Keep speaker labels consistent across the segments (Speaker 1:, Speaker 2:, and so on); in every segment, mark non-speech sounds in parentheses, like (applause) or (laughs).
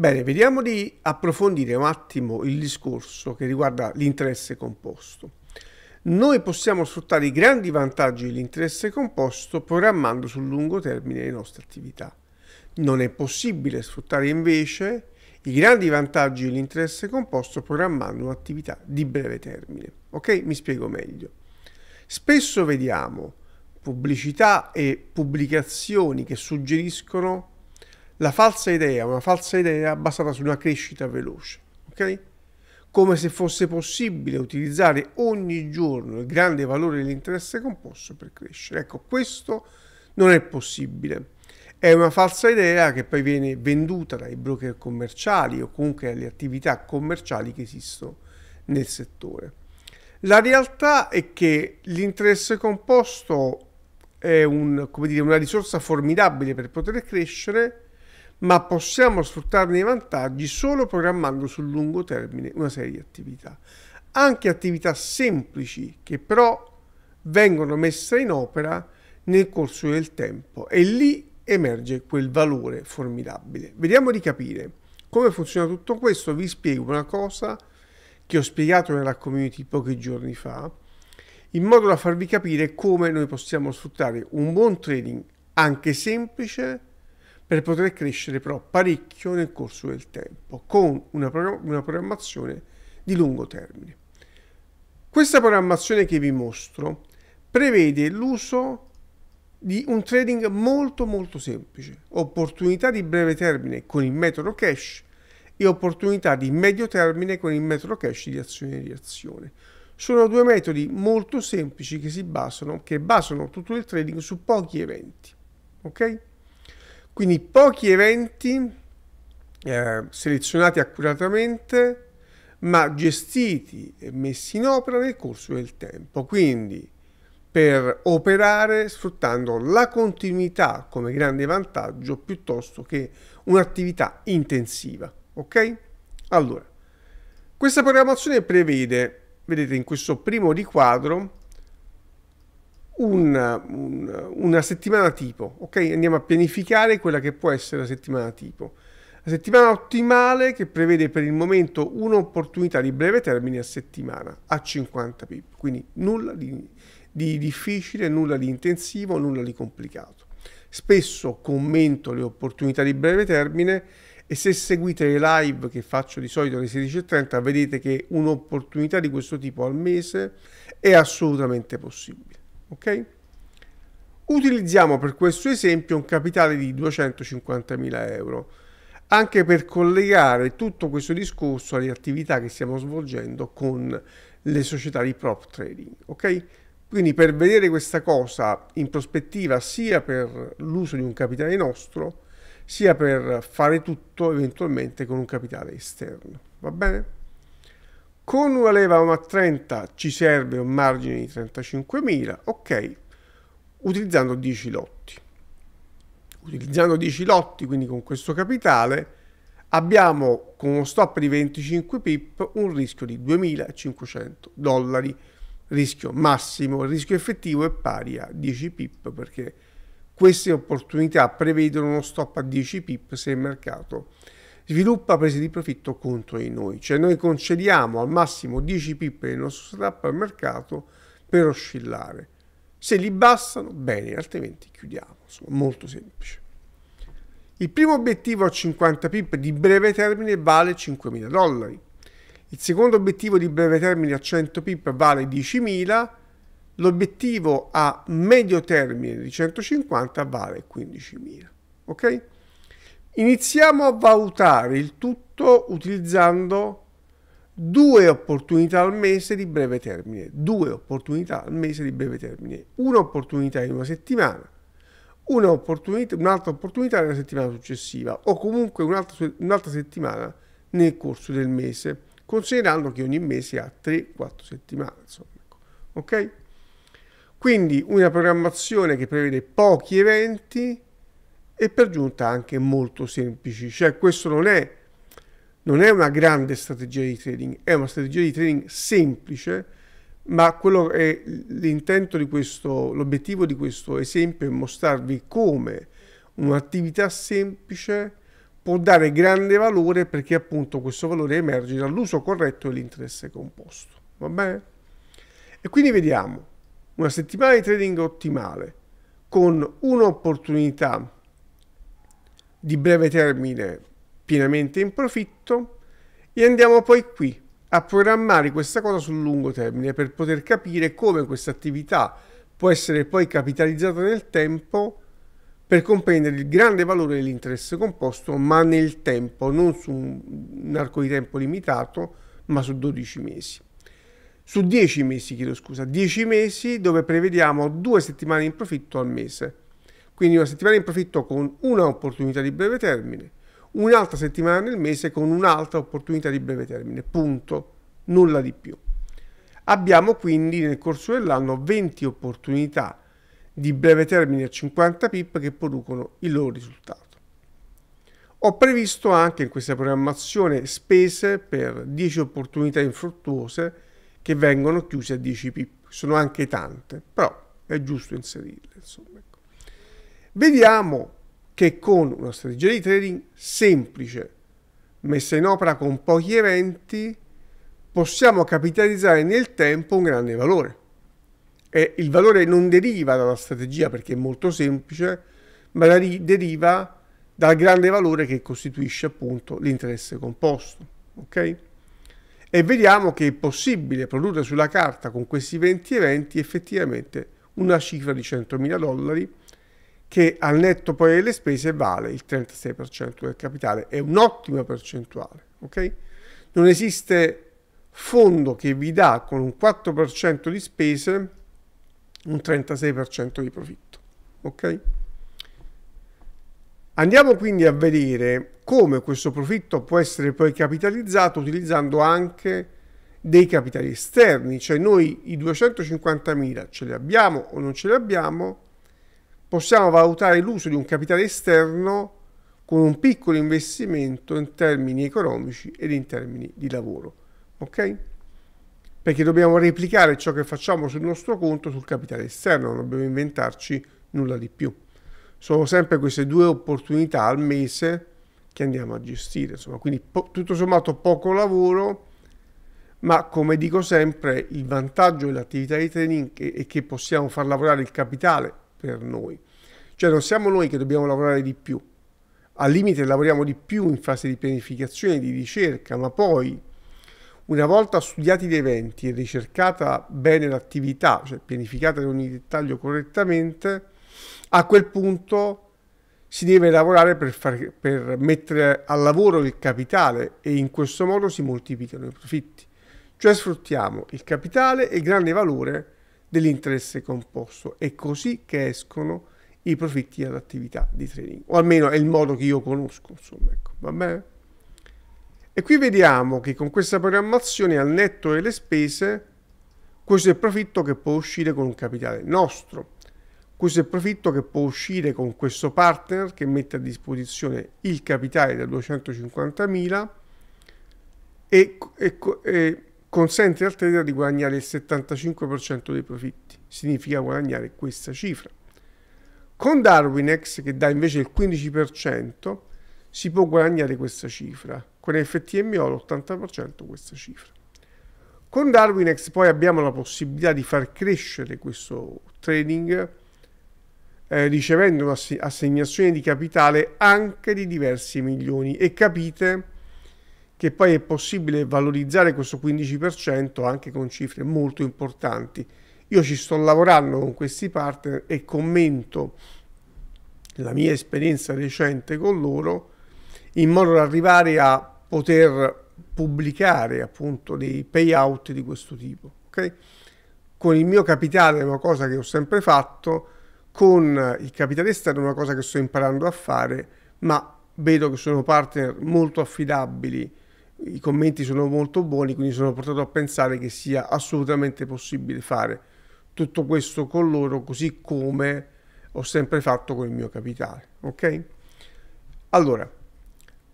Speaker 1: Bene, vediamo di approfondire un attimo il discorso che riguarda l'interesse composto. Noi possiamo sfruttare i grandi vantaggi dell'interesse composto programmando sul lungo termine le nostre attività. Non è possibile sfruttare invece i grandi vantaggi dell'interesse composto programmando un'attività di breve termine. Ok? Mi spiego meglio. Spesso vediamo pubblicità e pubblicazioni che suggeriscono la falsa idea, una falsa idea basata su una crescita veloce, ok? Come se fosse possibile utilizzare ogni giorno il grande valore dell'interesse composto per crescere. Ecco, questo non è possibile. È una falsa idea che poi viene venduta dai broker commerciali o comunque dalle attività commerciali che esistono nel settore. La realtà è che l'interesse composto è un, dire, una risorsa formidabile per poter crescere, ma possiamo sfruttarne i vantaggi solo programmando sul lungo termine una serie di attività. Anche attività semplici che però vengono messe in opera nel corso del tempo e lì emerge quel valore formidabile. Vediamo di capire come funziona tutto questo. Vi spiego una cosa che ho spiegato nella community pochi giorni fa, in modo da farvi capire come noi possiamo sfruttare un buon trading anche semplice per poter crescere però parecchio nel corso del tempo, con una, una programmazione di lungo termine. Questa programmazione che vi mostro prevede l'uso di un trading molto molto semplice, opportunità di breve termine con il metodo cash e opportunità di medio termine con il metodo cash di azione e reazione. Sono due metodi molto semplici che si basano, che basano tutto il trading su pochi eventi. Okay? Quindi pochi eventi eh, selezionati accuratamente ma gestiti e messi in opera nel corso del tempo. Quindi per operare sfruttando la continuità come grande vantaggio piuttosto che un'attività intensiva. Ok? Allora, questa programmazione prevede, vedete in questo primo riquadro, una, una settimana tipo, ok? Andiamo a pianificare quella che può essere la settimana tipo. La settimana ottimale che prevede per il momento un'opportunità di breve termine a settimana a 50 pip, quindi nulla di, di difficile, nulla di intensivo, nulla di complicato. Spesso commento le opportunità di breve termine e se seguite le live che faccio di solito alle 16.30 vedete che un'opportunità di questo tipo al mese è assolutamente possibile ok? Utilizziamo per questo esempio un capitale di 250.000 euro, anche per collegare tutto questo discorso alle attività che stiamo svolgendo con le società di prop trading, ok? Quindi per vedere questa cosa in prospettiva sia per l'uso di un capitale nostro, sia per fare tutto eventualmente con un capitale esterno, va bene? Con una leva 1 a 30 ci serve un margine di 35.000, ok, utilizzando 10 lotti. Utilizzando 10 lotti, quindi con questo capitale, abbiamo con uno stop di 25 pip un rischio di 2.500 dollari, rischio massimo, il rischio effettivo è pari a 10 pip perché queste opportunità prevedono uno stop a 10 pip se il mercato è sviluppa prese di profitto contro di noi, cioè noi concediamo al massimo 10 pip per nostro setup al mercato per oscillare. Se li bassano, bene, altrimenti chiudiamo, insomma, molto semplice. Il primo obiettivo a 50 pip di breve termine vale 5.000 dollari. Il secondo obiettivo di breve termine a 100 pip vale 10.000, l'obiettivo a medio termine di 150 vale 15.000. Ok? Iniziamo a valutare il tutto utilizzando due opportunità al mese di breve termine, due opportunità al mese di breve termine, un'opportunità in una settimana, un'altra opportunità, nella settimana successiva o comunque un'altra, un'altra settimana nel corso del mese, considerando che ogni mese ha 3-4 settimane, insomma. Ecco, ok? Quindi una programmazione che prevede pochi eventi e per giunta anche molto semplici. Cioè questo non è, non è una grande strategia di trading, è una strategia di trading semplice, ma quello è l'intento di questo, l'obiettivo di questo esempio è mostrarvi come un'attività semplice può dare grande valore perché appunto questo valore emerge dall'uso corretto dell'interesse composto. Va bene? E quindi vediamo una settimana di trading ottimale con un'opportunità di breve termine pienamente in profitto e andiamo poi qui a programmare questa cosa sul lungo termine per poter capire come questa attività può essere poi capitalizzata nel tempo per comprendere il grande valore dell'interesse composto ma nel tempo, non su un arco di tempo limitato ma su 12 mesi. Su 10 mesi, chiedo scusa, 10 mesi dove prevediamo due settimane in profitto al mese quindi una settimana in profitto con una opportunità di breve termine, un'altra settimana nel mese con un'altra opportunità di breve termine, punto, nulla di più. Abbiamo quindi nel corso dell'anno 20 opportunità di breve termine a 50 pip che producono il loro risultato. Ho previsto anche in questa programmazione spese per 10 opportunità infruttuose che vengono chiuse a 10 pip. Sono anche tante, però è giusto inserirle, insomma. Vediamo che con una strategia di trading semplice, messa in opera con pochi eventi, possiamo capitalizzare nel tempo un grande valore. E il valore non deriva dalla strategia perché è molto semplice, ma deriva dal grande valore che costituisce appunto l'interesse composto. Okay? E vediamo che è possibile produrre sulla carta con questi 20 eventi effettivamente una cifra di 100.000 dollari che al netto poi delle spese vale il 36% del capitale, è un'ottima percentuale, ok? Non esiste fondo che vi dà con un 4% di spese un 36% di profitto, ok? Andiamo quindi a vedere come questo profitto può essere poi capitalizzato utilizzando anche dei capitali esterni, cioè noi i 250.000 ce li abbiamo o non ce li abbiamo, possiamo valutare l'uso di un capitale esterno con un piccolo investimento in termini economici ed in termini di lavoro. Ok? Perché dobbiamo replicare ciò che facciamo sul nostro conto sul capitale esterno, non dobbiamo inventarci nulla di più. Sono sempre queste due opportunità al mese che andiamo a gestire. Insomma, quindi tutto sommato poco lavoro, ma come dico sempre, il vantaggio dell'attività di trading è che possiamo far lavorare il capitale per noi. Cioè non siamo noi che dobbiamo lavorare di più. Al limite lavoriamo di più in fase di pianificazione, di ricerca, ma poi una volta studiati gli eventi e ricercata bene l'attività, cioè pianificata in ogni dettaglio correttamente, a quel punto si deve lavorare per, far, per, mettere al lavoro il capitale e in questo modo si moltiplicano i profitti. Cioè sfruttiamo il capitale e il grande valore dell'interesse composto. È così che escono i profitti all'attività di trading, o almeno è il modo che io conosco, insomma, ecco, va bene? E qui vediamo che con questa programmazione al netto delle spese, questo è il profitto che può uscire con un capitale nostro, questo è il profitto che può uscire con questo partner che mette a disposizione il capitale da 250.000 e, e, e consente al trader di guadagnare il 75% dei profitti, significa guadagnare questa cifra. Con Darwinex, che dà invece il 15%, si può guadagnare questa cifra, con FTMO l'80% questa cifra. Con Darwinex poi abbiamo la possibilità di far crescere questo trading eh, ricevendo un'assegnazione di capitale anche di diversi milioni e capite che poi è possibile valorizzare questo 15% anche con cifre molto importanti. Io ci sto lavorando con questi partner e commento la mia esperienza recente con loro in modo da arrivare a poter pubblicare appunto dei payout di questo tipo. Okay? Con il mio capitale è una cosa che ho sempre fatto, con il capitale esterno è una cosa che sto imparando a fare, ma vedo che sono partner molto affidabili i commenti sono molto buoni, quindi sono portato a pensare che sia assolutamente possibile fare tutto questo con loro così come ho sempre fatto con il mio capitale. Ok? Allora,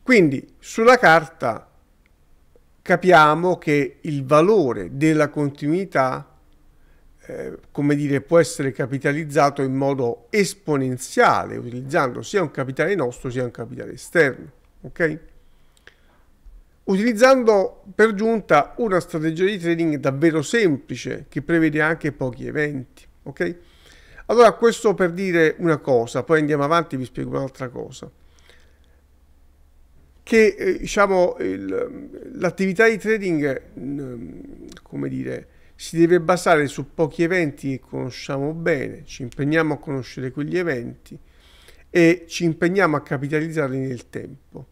Speaker 1: quindi sulla carta capiamo che il valore della continuità eh, come dire, può essere capitalizzato in modo esponenziale utilizzando sia un capitale nostro sia un capitale esterno. ok? utilizzando per giunta una strategia di trading davvero semplice che prevede anche pochi eventi. Ok? Allora, questo per dire una cosa, poi andiamo avanti e vi spiego un'altra cosa. Che eh, diciamo l'attività di trading, mm, come dire, si deve basare su pochi eventi che conosciamo bene, ci impegniamo a conoscere quegli eventi e ci impegniamo a capitalizzarli nel tempo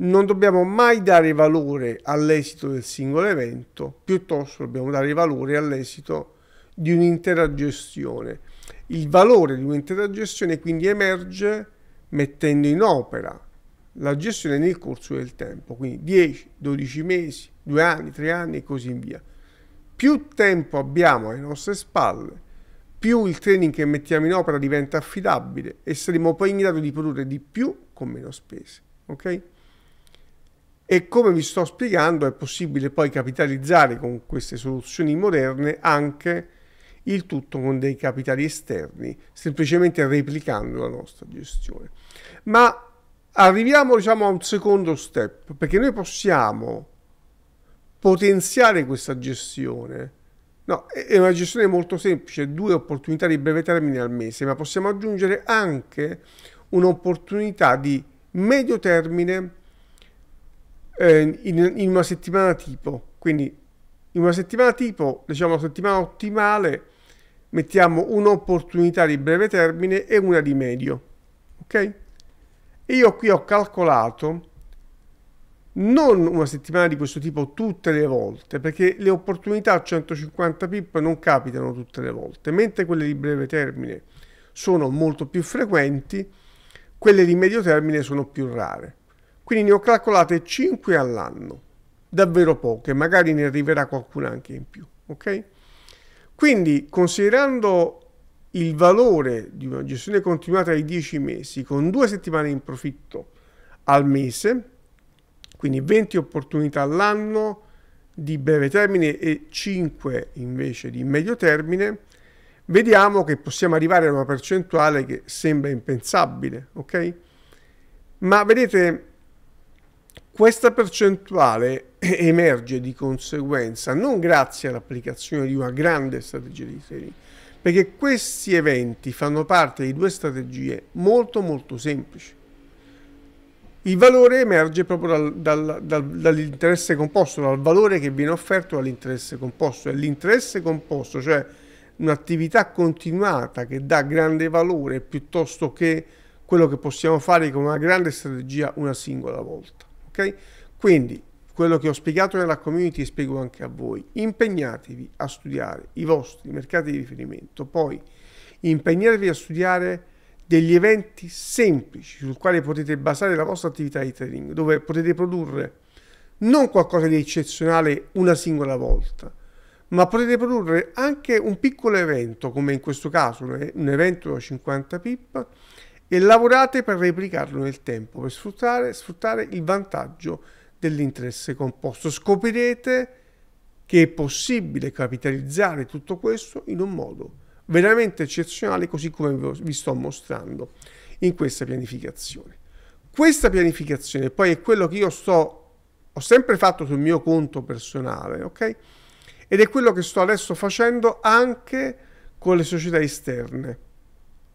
Speaker 1: non dobbiamo mai dare valore all'esito del singolo evento, piuttosto dobbiamo dare valore all'esito di un'intera gestione. Il valore di un'intera gestione quindi emerge mettendo in opera la gestione nel corso del tempo, quindi 10, 12 mesi, 2 anni, 3 anni e così via. Più tempo abbiamo alle nostre spalle, più il training che mettiamo in opera diventa affidabile e saremo poi in grado di produrre di più con meno spese. Okay? e come vi sto spiegando è possibile poi capitalizzare con queste soluzioni moderne anche il tutto con dei capitali esterni, semplicemente replicando la nostra gestione. Ma arriviamo diciamo, a un secondo step, perché noi possiamo potenziare questa gestione. No, è una gestione molto semplice, due opportunità di breve termine al mese, ma possiamo aggiungere anche un'opportunità di medio termine eh, in, in, una settimana tipo. Quindi in una settimana tipo, diciamo la settimana ottimale, mettiamo un'opportunità di breve termine e una di medio. Ok? io qui ho calcolato non una settimana di questo tipo tutte le volte, perché le opportunità a 150 pip non capitano tutte le volte, mentre quelle di breve termine sono molto più frequenti, quelle di medio termine sono più rare. Quindi ne ho calcolate 5 all'anno, davvero poche, magari ne arriverà qualcuna anche in più, ok? Quindi considerando il valore di una gestione continuata di 10 mesi con 2 settimane in profitto al mese, quindi 20 opportunità all'anno di breve termine e 5 invece di medio termine, vediamo che possiamo arrivare a una percentuale che sembra impensabile, ok? Ma vedete, questa percentuale (laughs) emerge di conseguenza non grazie all'applicazione di una grande strategia di trading, perché questi eventi fanno parte di due strategie molto molto semplici. Il valore emerge proprio dal, dal, dal, dall'interesse composto, dal valore che viene offerto all'interesse composto. E l'interesse composto, cioè un'attività continuata che dà grande valore piuttosto che quello che possiamo fare con una grande strategia una singola volta ok? Quindi quello che ho spiegato nella community spiego anche a voi. Impegnatevi a studiare i vostri mercati di riferimento, poi impegnatevi a studiare degli eventi semplici sul quale potete basare la vostra attività di trading, dove potete produrre non qualcosa di eccezionale una singola volta, ma potete produrre anche un piccolo evento, come in questo caso un evento da 50 pip, e lavorate per replicarlo nel tempo, per sfruttare, sfruttare il vantaggio dell'interesse composto. Scoprirete che è possibile capitalizzare tutto questo in un modo veramente eccezionale, così come vi sto mostrando in questa pianificazione. Questa pianificazione poi è quello che io sto, ho sempre fatto sul mio conto personale, ok? Ed è quello che sto adesso facendo anche con le società esterne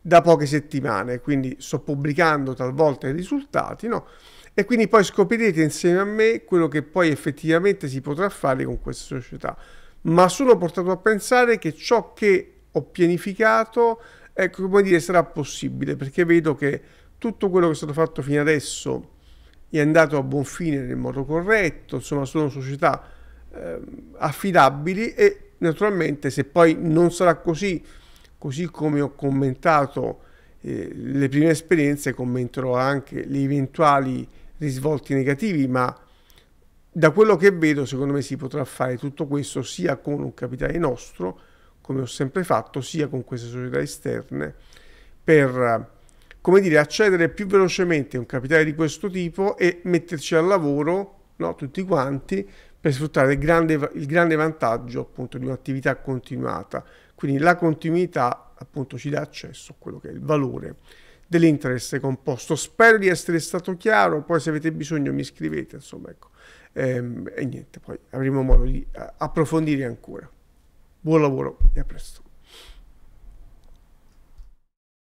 Speaker 1: da poche settimane, quindi sto pubblicando talvolta i risultati, no? E quindi poi scoprirete insieme a me quello che poi effettivamente si potrà fare con questa società. Ma sono portato a pensare che ciò che ho pianificato, ecco, come dire, sarà possibile, perché vedo che tutto quello che è stato fatto fino adesso è andato a buon fine nel modo corretto, insomma sono società eh, affidabili e naturalmente se poi non sarà così così come ho commentato eh, le prime esperienze, commenterò anche gli eventuali risvolti negativi, ma da quello che vedo secondo me si potrà fare tutto questo sia con un capitale nostro, come ho sempre fatto, sia con queste società esterne, per come dire, accedere più velocemente a un capitale di questo tipo e metterci al lavoro no, tutti quanti per sfruttare il grande, il grande vantaggio appunto di un'attività continuata. Quindi la continuità appunto ci dà accesso a quello che è il valore dell'interesse composto. Spero di essere stato chiaro, poi se avete bisogno mi scrivete, insomma ecco. E, ehm, e niente, poi avremo modo di eh, approfondire ancora. Buon lavoro e a presto.